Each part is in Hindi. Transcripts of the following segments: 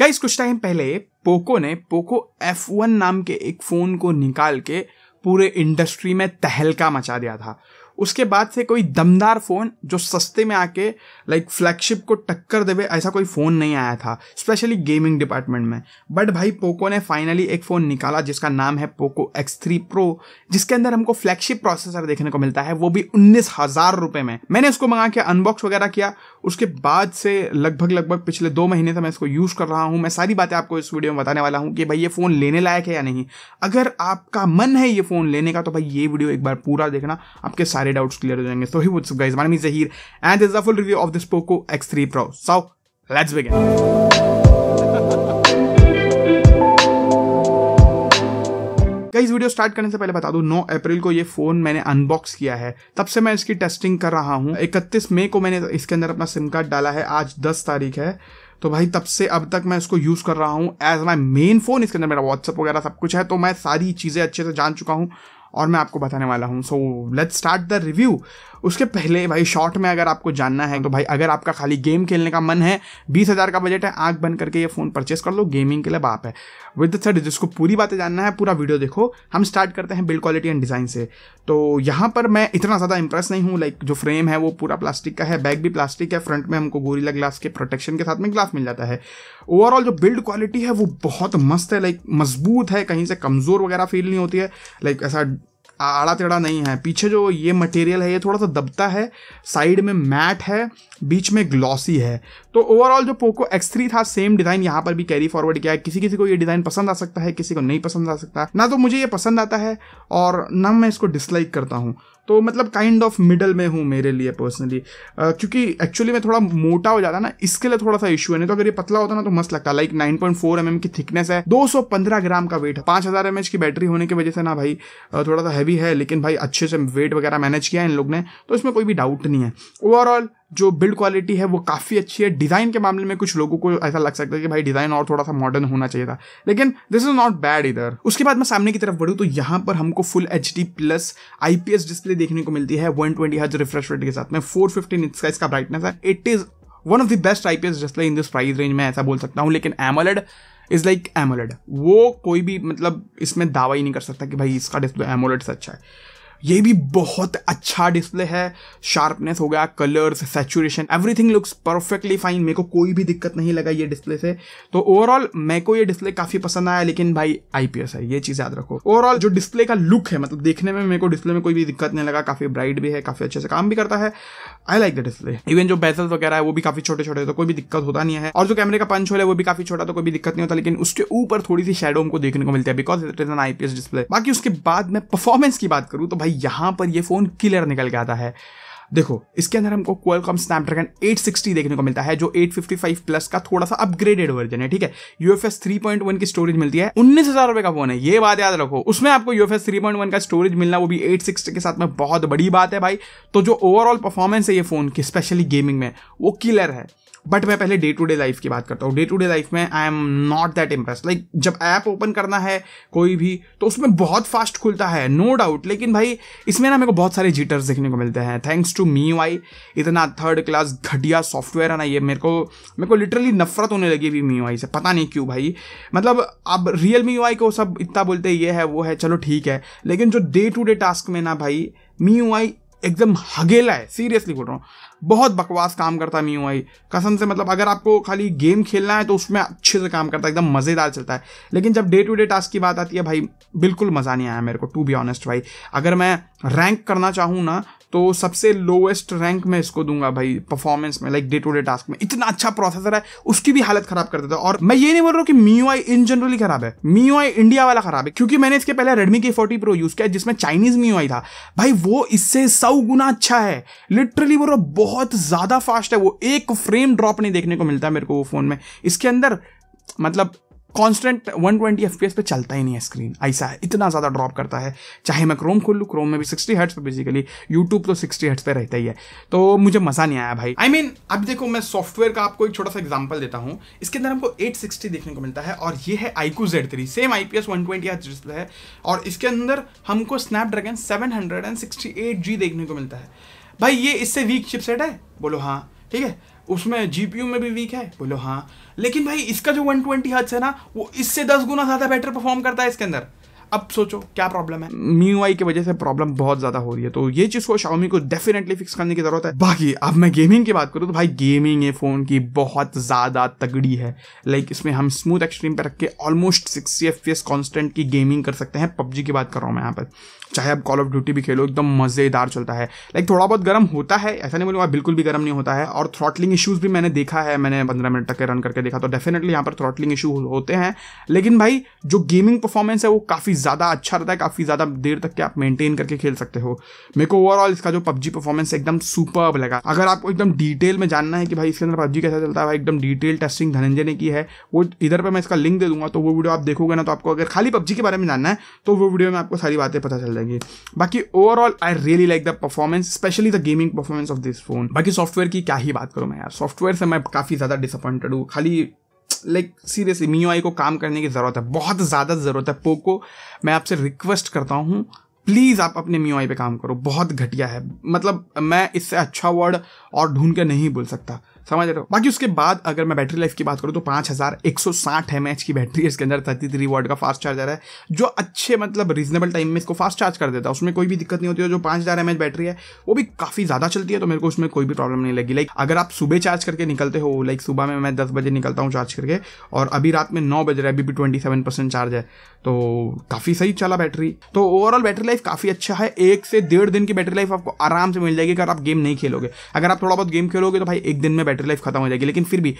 गाइस कुछ टाइम पहले पोको ने पोको वन नाम के एक फोन को निकाल के पूरे इंडस्ट्री में तहलका मचा दिया था उसके बाद से कोई दमदार फ़ोन जो सस्ते में आके लाइक फ्लैगशिप को टक्कर देवे ऐसा कोई फ़ोन नहीं आया था स्पेशली गेमिंग डिपार्टमेंट में बट भाई पोको ने फाइनली एक फ़ोन निकाला जिसका नाम है पोको एक्स थ्री प्रो जिसके अंदर हमको फ्लैगशिप प्रोसेसर देखने को मिलता है वो भी उन्नीस हज़ार रुपये में मैंने इसको मंगा के अनबॉक्स वगैरह किया उसके बाद से लगभग लगभग पिछले दो महीने से मैं इसको यूज़ कर रहा हूँ मैं सारी बातें आपको इस वीडियो में बताने वाला हूँ कि भाई ये फ़ोन लेने लायक है या नहीं अगर आपका मन है ये फ़ोन लेने का तो भाई ये वीडियो एक बार पूरा देखना आपके सारे सारे डाउट्स क्लियर हो जाएंगे सो ही वुड्स guys my name is Zaheer and this is the full review of this Poco X3 Pro so let's begin guys video start करने से पहले बता दूं 9 अप्रैल को ये फोन मैंने अनबॉक्स किया है तब से मैं इसकी टेस्टिंग कर रहा हूं 31 मई को मैंने इसके अंदर अपना सिम कार्ड डाला है आज 10 तारीख है तो भाई तब से अब तक मैं इसको यूज़ कर रहा हूँ एज माई मेन फ़ोन इसके अंदर मेरा व्हाट्सअप वगैरह सब कुछ है तो मैं सारी चीज़ें अच्छे से जान चुका हूँ और मैं आपको बताने वाला हूँ so let's start the review उसके पहले भाई शॉर्ट में अगर आपको जानना है तो भाई अगर आपका खाली गेम खेलने का मन है बीस हज़ार का बजट है आँख बंद करके ये फ़ोन परचेस कर लो गेमिंग के लिए बाप है विद सर जिसको पूरी बातें जानना है पूरा वीडियो देखो हम स्टार्ट करते हैं बिल्ड क्वालिटी एंड डिज़ाइन से तो यहाँ पर मैं इतना ज़्यादा इंप्रेस नहीं हूँ लाइक जो फ्रेम है वो पूरा प्लास्टिक का है बैक भी प्लास्टिक है फ्रंट में हमको गोरीला ग्लास के प्रोटेक्शन के साथ में ग्लास मिल जाता है ओवरऑल जो बिल्ड क्वालिटी है वो बहुत मस्त है लाइक मजबूत है कहीं से कमज़ोर वगैरह फील नहीं होती है लाइक ऐसा आड़ा तेड़ा नहीं है पीछे जो ये मटेरियल है ये थोड़ा सा दबता है साइड में मैट है बीच में ग्लॉसी है तो ओवरऑल जो पोको X3 था सेम डिज़ाइन यहाँ पर भी कैरी फॉरवर्ड किया है किसी किसी को ये डिज़ाइन पसंद आ सकता है किसी को नहीं पसंद आ सकता ना तो मुझे ये पसंद आता है और ना मैं इसको डिसलाइक करता हूँ तो मतलब काइंड ऑफ मिडल में हूँ मेरे लिए पर्सनली क्योंकि एक्चुअली मैं थोड़ा मोटा हो जाता ना इसके लिए थोड़ा सा इशू है नहीं तो अगर ये पतला होता ना तो मस्त लगता like nine point four M M की थिकनेस है दो सौ पंद्रह ग्राम का वेट है पाँच हज़ार एम एच की बैटरी होने की वजह से ना भाई थोड़ा सा हैवी है लेकिन भाई अच्छे से वेट वगैरह मैनेज किया है इन लोग ने तो इसमें कोई भी डाउट नहीं है ओवरऑल जो बिल्ड क्वालिटी है वो काफ़ी अच्छी है डिज़ाइन के मामले में कुछ लोगों को ऐसा लग सकता है कि भाई डिज़ाइन और थोड़ा सा मॉडर्न होना चाहिए था लेकिन दिस इज़ नॉट बैड इधर उसके बाद मैं सामने की तरफ बढ़ूँ तो यहाँ पर हमको full H D plus I P S display देखने को मिलती है वन ट्वेंटी हज रिफ्रेश रेट के साथ में फोर फिफ्टीन इंच का इसका ब्राइटनेस है it is one of the best I P S display in this price range में ऐसा बोल सकता हूँ लेकिन एमोलेड इज लाइक एमोलेड वो कोई भी मतलब इसमें दावा ही नहीं कर सकता कि भाई इसका डिस्प्ले एमोलेड से अच्छा है ये भी बहुत अच्छा डिस्प्ले है शार्पनेस हो गया colours saturation everything looks perfectly fine मेरे को कोई भी दिक्कत नहीं लगा ये डिस्प्ले से तो ओवरऑल मेरे को ये डिस्प्ले काफी पसंद आया लेकिन भाई आईपीएस है ये चीज याद रखो ओवरऑल जो डिस्प्ले का लुक है मतलब देखने में मेरे को डिस्प्ले में कोई भी दिक्कत नहीं लगा काफी ब्राइट भी है काफी अच्छे से काम भी करता है I like the display even जो बेसल वगैरह है वो भी काफी छोटे छोटे तो कोई भी दिक्कत होता नहीं है और जो कैमरे का पंच होल है वो भी काफी छोटा तो कोई भी दिक्कत नहीं होता लेकिन उसके ऊपर थोड़ी सी शेडो हमको देखने को मिलती है because it is an IPS display बाकी उसके बाद मैं परफॉर्मेंस की बात करूँ तो भाई भाई यहाँ पर ये फ़ोन क्लियर निकल के आता है देखो इसके अंदर हमको क्वालकॉम स्नैपड्रैगन 860 देखने को मिलता है जो 855 प्लस का थोड़ा सा अपग्रेडेड वर्जन है ठीक है यूएफएस 3.1 की स्टोरेज मिलती है उन्नीस हजार रुपए का फोन है ये बात याद रखो उसमें आपको यूएफएस 3.1 का स्टोरेज मिलना वो भी 860 के साथ में बहुत बड़ी बात है भाई तो जो ओवरऑल परफॉर्मेंस है ये फोन की स्पेशली गेमिंग में वो किलर है बट मैं पहले डे टू डे लाइफ की बात करता हूँ डे टू डे लाइफ में I am not that impress like जब ऐप ओपन करना है कोई भी तो उसमें बहुत फास्ट खुलता है नो no डाउट लेकिन भाई इसमें ना मेरे को बहुत सारे जीटर्स देखने को मिलते हैं थैंक्स टू मी वाई इतना थर्ड क्लास घटिया सॉफ्टवेयर है ना ये मेरे को मेरे को लिटरली नफरत होने लगी भी मी वाई से पता नहीं क्यों भाई मतलब अब रियल मी वाई को सब इतना बोलते ये है वो है चलो ठीक है लेकिन जो डे टू डे टास्क में ना भाई मी वाई एकदम हगेला है सीरियसली बोल रहा हूँ बहुत बकवास काम करता है मी आई कसम से मतलब अगर आपको खाली गेम खेलना है तो उसमें अच्छे से काम करता है एकदम मज़ेदार चलता है लेकिन जब डे टू डे टास्क की बात आती है भाई बिल्कुल मज़ा नहीं आया मेरे को टू बी ऑनेस्ट भाई अगर मैं रैंक करना चाहूँ ना तो सबसे लोएस्ट रैंक में इसको दूंगा भाई परफॉर्मेंस में like day to day task में इतना अच्छा प्रोसेसर है उसकी भी हालत खराब कर देता है और मैं ये नहीं बोल रहा हूँ कि मी आई इन जनरली खराब है मी आई इंडिया वाला खराब है क्योंकि मैंने इसके पहले रेडमी के फोर्टी प्रो यूज़ किया जिसमें चाइनीज मी आई था भाई वो इससे सौ गुना अच्छा है लिटरली बोल रहा बहुत ज़्यादा फास्ट है वो एक फ्रेम ड्रॉप नहीं देखने को मिलता है मेरे को वो फ़ोन में इसके अंदर मतलब कॉन्स्टेंट 120 ट्वेंटी पे चलता ही नहीं है स्क्रीन ऐसा है इतना ज़्यादा ड्रॉप करता है चाहे मैं क्रोम खोल लूँ क्रोम में भी 60 हर्ट्स पे बेसिकली यूट्यूब तो 60 हर्ट्स पे रहता ही है तो मुझे मज़ा नहीं आया भाई आई I मीन mean, अब देखो मैं सॉफ्टवेयर का आपको एक छोटा सा एग्जाम्पल देता हूँ इसके अंदर हमको एट सिक्सटी देखने को मिलता है और ये है iQOO Z three same I P S one twenty है और इसके अंदर हमको Snapdragon seven hundred and sixty eight G देखने को मिलता है भाई ये इससे वीक चिपसेट है बोलो हाँ ठीक है उसमें जीपीयू में भी वीक है बोलो हाँ लेकिन भाई इसका जो वन ट्वेंटी है ना वो इससे दस गुना ज़्यादा बेटर परफॉर्म करता है इसके अंदर अब सोचो क्या प्रॉब्लम है मी आई की वजह से प्रॉब्लम बहुत ज़्यादा हो रही है तो ये चीज़ को शाओमी को डेफिनेटली फिक्स करने की ज़रूरत है बाकी अब मैं गेमिंग की बात करूँ तो भाई गेमिंग ये फ़ोन की बहुत ज़्यादा तगड़ी है लाइक इसमें हम स्मूथ एक्सट्रीम पर रख के almost sixty F P S constant की गेमिंग कर सकते हैं पबजी की बात कर रहा हूँ मैं यहाँ पर चाहे आप कॉल ऑफ ड्यूटी भी खेलो एकदम मज़ेदार चलता है लाइक थोड़ा बहुत गर्म होता है ऐसा नहीं बोलूँगा बिल्कुल भी गर्म नहीं होता है और थ्रॉटलिंग इशूज़ भी मैंने देखा है मैंने पंद्रह मिनट तक के रन करके देखा तो डेफिनेटली यहाँ पर थ्रॉटलिंग इशू होते हैं लेकिन भाई जो गेमिंग परफॉर्मेंस है वो काफ़ी ज़्यादा अच्छा रहता है काफ़ी ज़्यादा देर तक के आप मेंटेन करके खेल सकते हो मेरे को ओवरऑल इसका जो पबजी परफॉर्मेंस एकदम सुपर लगा अगर आपको एकदम डिटेल में जानना है कि भाई इसके अंदर पबजी कैसा चलता है भाई एकदम डिटेल टेस्टिंग धनंजय ने की है वो इधर पर मैं इसका लिंक दे दूंगा तो वो वीडियो आप देखोगे ना तो आपको अगर खाली पबजी के बारे में जानना है तो वो वीडियो में आपको सारी बातें पता चल जाएंगी बाकी overall I really like the performance specially the gaming performance of this phone बाकी सॉफ्टवेयर की क्या ही बात करूँ मैं यार सॉफ्टवेयर से मैं काफ़ी ज़्यादा डिसअपॉइंटेड हूँ खाली लाइक सीरियसली मी आई को काम करने की ज़रूरत है बहुत ज़्यादा ज़रूरत है पोको मैं आपसे रिक्वेस्ट करता हूँ प्लीज़ आप अपने मी आई पर काम करो बहुत घटिया है मतलब मैं इससे अच्छा वर्ड और ढूंढ के नहीं बोल सकता समझ रहे हो बाकी उसके बाद अगर मैं बैटरी लाइफ की बात करूँ तो पाँच हज़ार एक सौ साठ एम एच की बैटरी है इसके अंदर थर्टी थ्री वॉट का फास्ट चार्जर है जो अच्छे मतलब रीजनेबल टाइम में इसको फास्ट चार्ज कर देता है उसमें कोई भी दिक्कत नहीं होती है जो पाँच हज़ार एम एच बैटरी है वो भी काफ़ी ज़्यादा चलती है तो मेरे को उसमें कोई भी प्रॉब्लम नहीं लगी लाइक अगर आप सुबह चार्ज करके निकलते हो लाइक सुबह में मैं दस बजे निकलता हूँ चार्ज करके और अभी रात में नौ बज रहा है अभी भी ट्वेंटी सेवन परसेंट चार्ज है तो काफ़ी सही चला बैटरी तो ओवरऑल बैटरी लाइफ काफ़ी अच्छा है एक से डेढ़ दिन की बैटरी लाइफ आपको आराम से मिल जाएगी अगर आप गेम नहीं खेलोगे अगर आप थोड़ा बहुत गेम खेलोगे तो भाई एक दिन में बैटरी बैटरी लाइफ खत्म हो जाएगी लेकिन फिर भी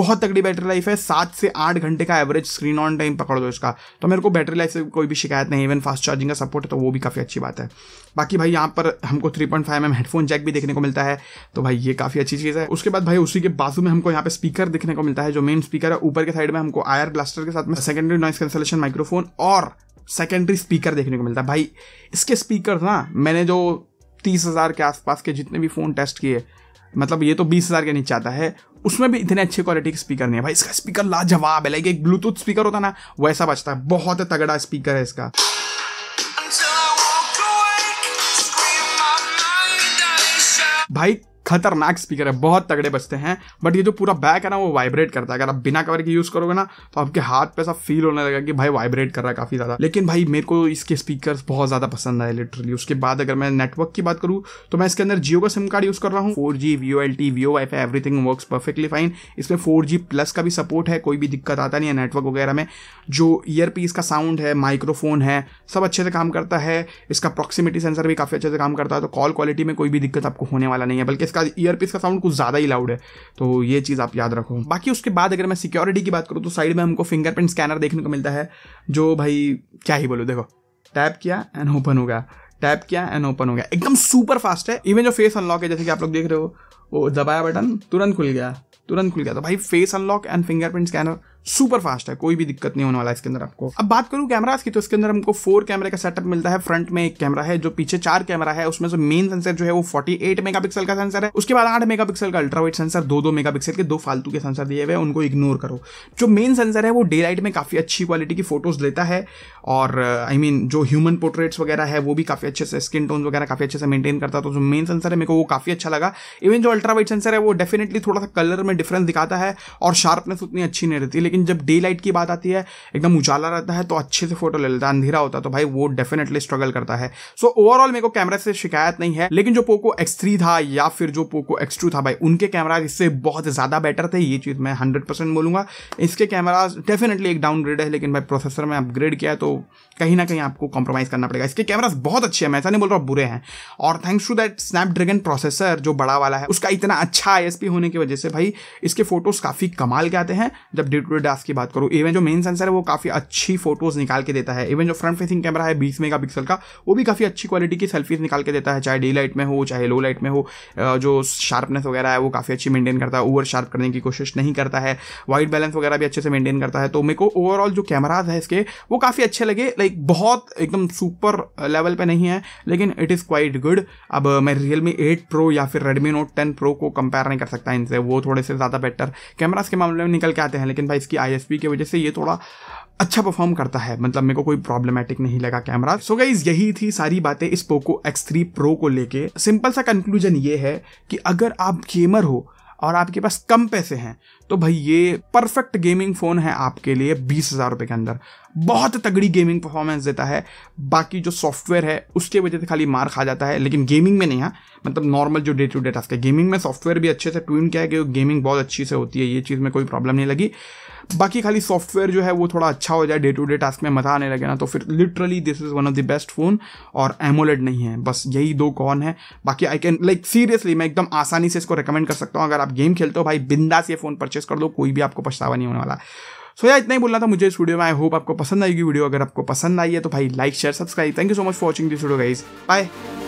बहुत तगड़ी बैटरी लाइफ है सात से आठ घंटे का एवरेज स्क्रीन ऑन टाइम पकड़ दो इसका तो मेरे को बैटरी लाइफ से कोई भी शिकायत नहीं इवन फास्ट चार्जिंग का सपोर्ट है तो वो भी काफ़ी अच्छी बात है बाकी भाई यहाँ पर हमको three point five M headphone jack भी देखने को मिलता है तो भाई ये काफ़ी अच्छी चीज़ है उसके बाद भाई उसी के बाजू में हमको यहाँ पे स्पीकर देखने को मिलता है जो मेन स्पीकर है ऊपर के साइड में हमको आयर ब्लास्टर के साथ में सेकेंडरी नॉइस कैंसलेशन माइक्रोफोन और सेकेंडरी स्पीकर देखने को मिलता है भाई इसके स्पीकर ना मैंने जो तीस हज़ार के आसपास के जितने भी फ़ोन टेस्ट किए मतलब ये तो बीस हज़ार के नीचे आता है उसमें भी इतने अच्छे क्वालिटी के स्पीकर नहीं है भाई इसका स्पीकर लाजवाब है लाइक एक ब्लूटूथ स्पीकर होता ना वैसा बचता है बहुत तगड़ा स्पीकर है इसका भाई खतरनाक स्पीकर है बहुत तगड़े बजते हैं बट ये जो पूरा बैक है ना वो वाइब्रेट करता है अगर आप बिना कवर के यूज़ करोगे ना तो आपके हाथ पे ऐसा फील होने लगेगा कि भाई वाइब्रेट कर रहा है काफ़ी ज़्यादा लेकिन भाई मेरे को इसके स्पीकर बहुत ज़्यादा पसंद आए लिटरली उसके बाद अगर मैं नेटवर्क की बात करूँ तो मैं इसके अंदर जियो का सिम कार्ड यूज़ कर रहा हूँ four G V O L T V O wifi everything work perfectly fine इसमें फोर जी प्लस का भी सपोर्ट है कोई भी दिक्कत आता नहीं है नेटवर्क वगैरह में जो ईयर पीस का साउंड है माइक्रोफोन है सब अच्छे से काम करता है इसका प्रॉक्सिमिटी सेंसर भी काफ़ी अच्छे से काम करता है तो कॉल क्वालिटी में कोई भी दिक्कत आपको होने वाला नहीं है बल्कि इसका ईयरपीस का साउंड कुछ ज़्यादा ही लाउड है तो ये चीज़ आप याद रखो बाकी उसके बाद अगर मैं सिक्योरिटी की बात करूँ तो साइड में हमको फिंगरप्रिंट स्कैनर देखने को मिलता है जो भाई क्या ही बोलो देखो टैप किया एंड ओपन हो गया टैप किया एंड ओपन हो गया एकदम सुपर फास्ट है इवन जो फेस अनलॉक है जैसे कि आप लोग देख रहे हो वो दबाया बटन तुरंत खुल गया तुरंत खुल गया तो भाई face unlock and fingerprint scanner super fast है कोई भी दिक्कत नहीं होने वाला इसके अंदर आपको अब बात करूँ कैमराज की तो इसके अंदर हमको फोर कैमरे का सेटअप मिलता है फ्रंट में एक कैमरा है जो पीछे चार कैमरा है उसमें से मेन सेंसर जो है वो 48 मेगापिक्सल का सेंसर है उसके बाद आठ मेगा का वाइट सेंसर दो दो मेगा के दो फालतू के सेंसर दिए हुए हैं उनको इग्नोर करो जो मेन सेंसर है वो डे लाइट में काफ़ी अच्छी क्वालिटी की फोटोज लेता है और I uh, I mean mean, जो ह्यूमन पोर्ट्रेट्स वगैरह है वो भी काफ़ी अच्छे से स्किन टोन वगैरह काफ़ी अच्छे से मेंटेन करता है तो जो मेन सेंसर है मेरे को वो काफ़ी अच्छा लगा इवन जो अल्ट्रावाइट सेंसर है वो डेफिनेटली थोड़ा सा कलर में डिफरेंस दिखाता है और शार्पनेस उतनी अच्छी नहीं रहती लेकिन लेकिन जब डे लाइट की बात आती है एकदम उजाला रहता है तो अच्छे से फोटो ले लेता है अंधेरा होता है तो भाई वो डेफिनेटली स्ट्रगल करता है सो ओवरऑल मेरे को कैमरा से शिकायत नहीं है लेकिन जो पोको एक्स था या फिर जो पोको एक्स था भाई उनके कैमराज इससे बहुत ज़्यादा बेटर थे ये चीज़ मैं हंड्रेड बोलूंगा इसके कैमराज डेफिनेटली एक डाउनग्रेड है लेकिन भाई प्रोसेसर में अपग्रेड किया है तो कहीं ना कहीं आपको कॉम्प्रोमाइज़ करना पड़ेगा इसके कैमराज बहुत अच्छे हैं मैं ऐसा नहीं बोल रहा बुरे हैं और thanks to that Snapdragon processor जो बड़ा वाला है उसका इतना अच्छा आई होने की वजह से भाई इसके फोटोज़ काफ़ी कमाल के आते हैं जब डे टू डे एडिडास की बात करूँ इवन जो मेन सेंसर है वो काफ़ी अच्छी फोटोज़ निकाल के देता है इवन जो फ्रंट फेसिंग कैमरा है बीस मेगा का वो भी काफ़ी अच्छी क्वालिटी की सेल्फीज निकाल के देता है चाहे डे लाइट में हो चाहे लो लाइट में हो जो शार्पनेस वगैरह है वो काफ़ी अच्छी मेंटेन करता है ओवर शार्प करने की कोशिश नहीं करता है वाइट बैलेंस वगैरह भी अच्छे से मेंटेन करता है तो मेरे को ओवरऑल जो कैमराज है इसके वो काफ़ी अच्छे लगे लाइक बहुत एकदम सुपर लेवल पे नहीं है लेकिन इट इज़ क्वाइट गुड अब मैं रियल मी एट प्रो या फिर रेडमी नोट टेन प्रो को कंपेयर नहीं कर सकता इनसे वो थोड़े से ज़्यादा बेटर कैमराज के मामले में निकल के आते हैं लेकिन भाई इसकी आई की वजह से ये थोड़ा अच्छा परफॉर्म करता है मतलब मेरे को कोई प्रॉब्लमेटिक नहीं लगा कैमरा सो गाइज यही थी सारी बातें इस पोको एक्स थ्री प्रो को लेके सिंपल सा कंक्लूजन ये है कि अगर आप गेमर हो और आपके पास कम पैसे हैं तो भाई ये परफेक्ट गेमिंग फ़ोन है आपके लिए बीस हज़ार रुपये के अंदर बहुत तगड़ी गेमिंग परफॉर्मेंस देता है बाकी जो सॉफ्टवेयर है उसके वजह से खाली मार खा जाता है लेकिन गेमिंग में नहीं हाँ। मतलब है मतलब नॉर्मल जो डे टू डे टास्क है गेमिंग में सॉफ्टवेयर भी अच्छे से ट्यून किया है क्योंकि गेमिंग बहुत अच्छी से होती है ये चीज़ में कोई प्रॉब्लम नहीं लगी बाकी खाली सॉफ्टवेयर जो है वो थोड़ा अच्छा हो जाए डे टू डे टास्क में मज़ा आने लगे ना तो फिर literally this is one of the best phone और एमोलेड नहीं है बस यही दो कौन है बाकी आई कैन लाइक सीरियसली मैं एकदम आसानी से इसको रिकमेंड कर सकता हूँ अगर आप गेम खेलते हो भाई बिंदास ये फ़ोन परचेज परचेस कर दो कोई भी आपको पछतावा नहीं होने वाला सो so, या इतना ही बोलना था मुझे इस वीडियो में आई होप आपको पसंद आएगी वीडियो अगर आपको पसंद आई है तो भाई like share subscribe thank you so much for watching this video guys bye